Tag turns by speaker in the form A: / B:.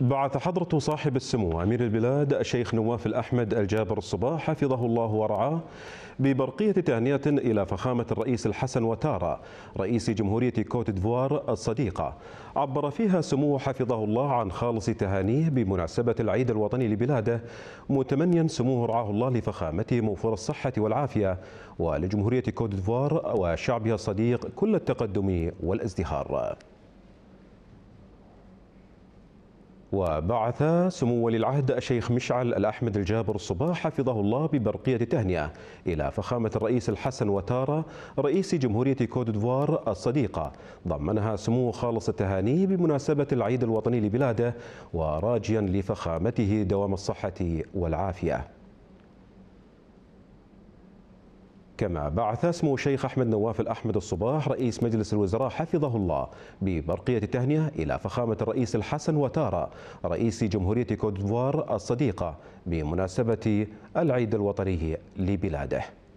A: بعث حضرة صاحب السمو أمير البلاد الشيخ نواف الأحمد الجابر الصباح حفظه الله ورعاه ببرقية تهنئة إلى فخامة الرئيس الحسن وتارا رئيس جمهورية كوت ديفوار الصديقة عبر فيها سموه حفظه الله عن خالص تهانيه بمناسبة العيد الوطني لبلاده متمنيا سموه رعاه الله لفخامته موفور الصحة والعافية ولجمهورية كوت ديفوار وشعبها الصديق كل التقدم والازدهار وبعث سمو ولي العهد الشيخ مشعل الأحمد الجابر الصباح حفظه الله ببرقية تهنئة إلى فخامة الرئيس الحسن وتارا رئيس جمهورية كوت ديفوار الصديقة ضمنها سمو خالص التهاني بمناسبة العيد الوطني لبلاده وراجيا لفخامته دوام الصحة والعافية كما بعث اسم الشيخ أحمد نواف الأحمد الصباح رئيس مجلس الوزراء حفظه الله ببرقية التهنية إلى فخامة الرئيس الحسن وتارا رئيس جمهورية كوت ديفوار الصديقة بمناسبة العيد الوطني
B: لبلاده